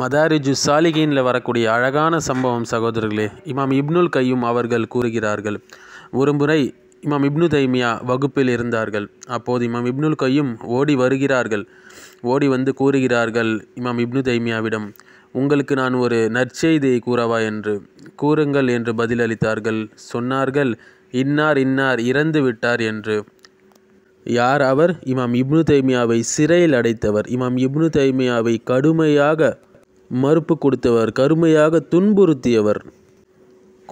மதாரிஜு சாலிகின்ல வரக்கூடிய அழகான சம்பவம் சகோதரர்களே இமாம் இப்னுல் கையும் அவர்கள் கூறுகிறார்கள் ஒருமுறை இமாம் இப்னு தைமியா வகுப்பில் இருந்தார்கள் அப்போது இமாம் இப்னுல் கையும் ஓடி வருகிறார்கள் ஓடி வந்து கூறுகிறார்கள் இமாம் இப்னு தைமியாவிடம் உங்களுக்கு நான் ஒரு நற்செய்தியை கூறவா என்று கூறுங்கள் என்று பதிலளித்தார்கள் சொன்னார்கள் இன்னார் இன்னார் இறந்து விட்டார் என்று யார் அவர் இமாம் இப்னு தைமியாவை சிறையில் அடைத்தவர் இமாம் இப்னு தைமியாவை கடுமையாக மறுப்பு கொடுத்தவர் கருமையாக துன்புறுத்தியவர்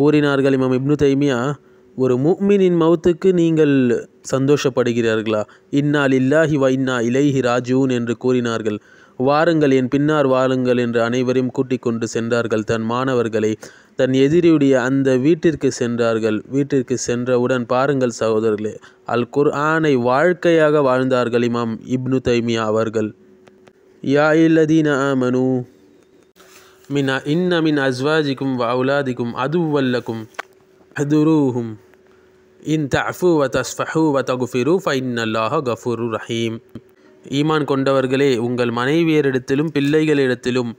கூறினார்கள் இமாம் இப்னு தைமியா ஒரு முக்மினின் மவுத்துக்கு நீங்கள் சந்தோஷப்படுகிறீர்களா இந்நாள் இல்லாஹி வைன்னா இலைஹி ராஜூன் என்று கூறினார்கள் வாருங்கள் என் பின்னார் வாருங்கள் என்று அனைவரையும் கூட்டிக் கொண்டு சென்றார்கள் தன் மாணவர்களை தன் எதிரியுடைய அந்த வீட்டிற்கு சென்றார்கள் வீட்டிற்கு சென்றவுடன் பாருங்கள் சகோதரர்களே அல் குர் ஆனை வாழ்க்கையாக வாழ்ந்தார்கள் இமாம் இப்னு தைமியா அவர்கள் யா இல்லதீனா மனு மின் இன்ன மின் அஸ்வாஜிக்கும் அவுலாதிக்கும் அதுவல்லக்கும் அதுரூஹும் இன் தஃபு வ தஸ்ஃபஹு வ தகுஃபிரு ஃப இன்னல்லாஹ ரஹீம் ஈமான் கொண்டவர்களே உங்கள் மனைவியரிடத்திலும் பிள்ளைகளிடத்திலும்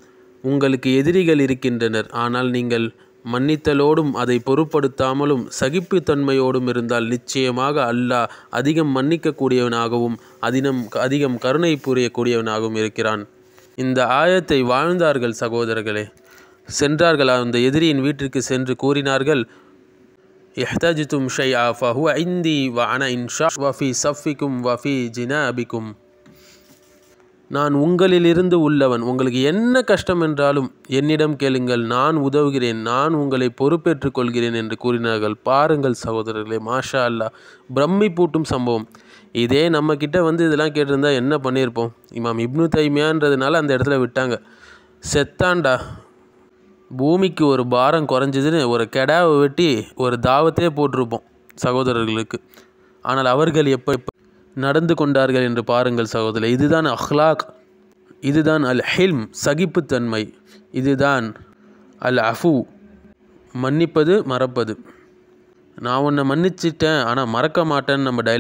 உங்களுக்கு எதிரிகள் இருக்கின்றனர் ஆனால் நீங்கள் மன்னித்தலோடும் அதை பொருட்படுத்தாமலும் சகிப்புத்தன்மையோடும் இருந்தால் நிச்சயமாக அல்லாஹ் அதிகம் மன்னிக்கக்கூடியவனாகவும் அதினம் அதிகம் கருணை புரியக்கூடியவனாகவும் இருக்கிறான் இந்த ஆயத்தை வாழ்ந்தார்கள் சகோதரர்களே சென்றார்கள் அந்த எதிரியின் வீட்டிற்கு சென்று கூறினார்கள் எஹ்தாஜித்தும் ஷை ஆஃபஹு ஐந்தி வ அன இன்ஷா வஃபி சஃபிக்கும் வஃபி ஜினா அபிக்கும் நான் உங்களிலிருந்து உள்ளவன் உங்களுக்கு என்ன கஷ்டம் என்றாலும் என்னிடம் கேளுங்கள் நான் உதவுகிறேன் நான் உங்களை பொறுப்பேற்றுக் கொள்கிறேன் என்று கூறினார்கள் பாருங்கள் சகோதரர்களே மாஷா அல்லா பிரம்மி பூட்டும் சம்பவம் இதே நம்ம கிட்டே வந்து இதெல்லாம் கேட்டிருந்தா என்ன பண்ணியிருப்போம் இமாம் இப்னு தைமியான்றதுனால அந்த இடத்துல விட்டாங்க செத்தாண்டா பூமிக்கு ஒரு பாரம் குறைஞ்சதுன்னு ஒரு கெடாவை வெட்டி ஒரு தாவத்தே போட்டிருப்போம் சகோதரர்களுக்கு ஆனால் அவர்கள் எப்போ நடந்து கொண்டார்கள் என்று பாருங்கள் சகோதரர் இதுதான் அஹ்லாக் இதுதான் அல் ஹில்ம் சகிப்புத்தன்மை இதுதான் அல் அஃபு மன்னிப்பது மறப்பது நான் உன்னை மன்னிச்சிட்டேன் ஆனால் மறக்க மாட்டேன்னு நம்ம டை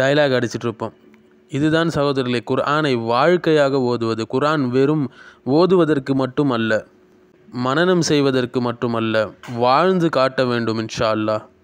டைலாக் இருப்போம் இதுதான் சகோதரர்களை குர்ஆனை வாழ்க்கையாக ஓதுவது குர்ஆன் வெறும் ஓதுவதற்கு மட்டும் அல்ல மனநம் செய்வதற்கு மட்டுமல்ல வாழ்ந்து காட்ட வேண்டும் இன்ஷா அல்லாஹ்